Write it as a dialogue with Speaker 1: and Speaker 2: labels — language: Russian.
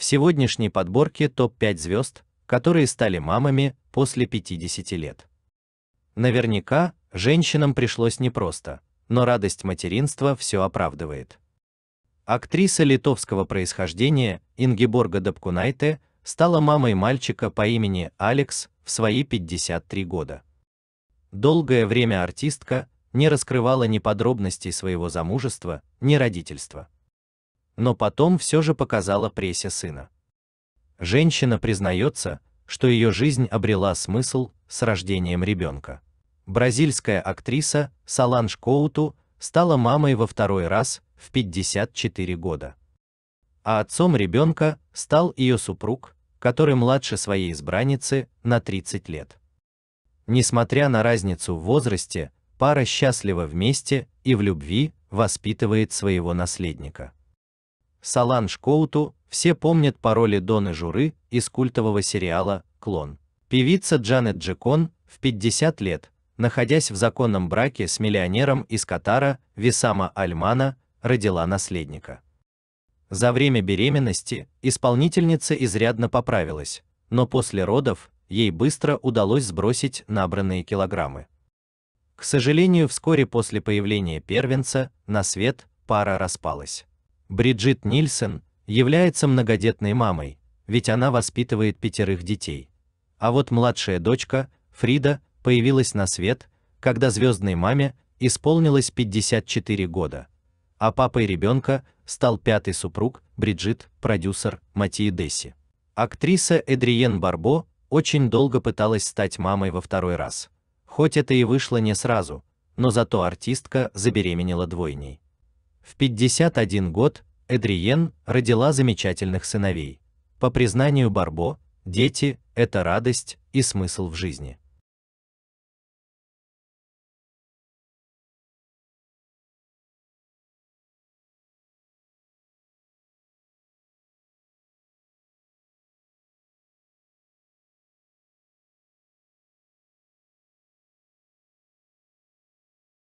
Speaker 1: в сегодняшней подборке топ-5 звезд, которые стали мамами после 50 лет. Наверняка женщинам пришлось непросто, но радость материнства все оправдывает. Актриса литовского происхождения Ингеборга Дапкунайте стала мамой мальчика по имени Алекс в свои 53 года. Долгое время артистка не раскрывала ни подробностей своего замужества, ни родительства но потом все же показала прессе сына. Женщина признается, что ее жизнь обрела смысл с рождением ребенка. Бразильская актриса Саланж Коуту стала мамой во второй раз в 54 года. А отцом ребенка стал ее супруг, который младше своей избранницы на 30 лет. Несмотря на разницу в возрасте, пара счастлива вместе и в любви воспитывает своего наследника. Саланж Коуту, все помнят пароли Доны Журы из культового сериала «Клон». Певица Джанет Джекон в 50 лет, находясь в законном браке с миллионером из Катара Висама Альмана, родила наследника. За время беременности исполнительница изрядно поправилась, но после родов ей быстро удалось сбросить набранные килограммы. К сожалению, вскоре после появления первенца на свет пара распалась. Бриджит Нильсон является многодетной мамой, ведь она воспитывает пятерых детей. А вот младшая дочка, Фрида, появилась на свет, когда звездной маме исполнилось 54 года. А папой ребенка стал пятый супруг, Бриджит, продюсер Матии Десси. Актриса Эдриен Барбо очень долго пыталась стать мамой во второй раз. Хоть это и вышло не сразу, но зато артистка забеременела двойней. В 51 год Эдриен родила замечательных сыновей. По признанию Барбо, дети – это радость и смысл в жизни.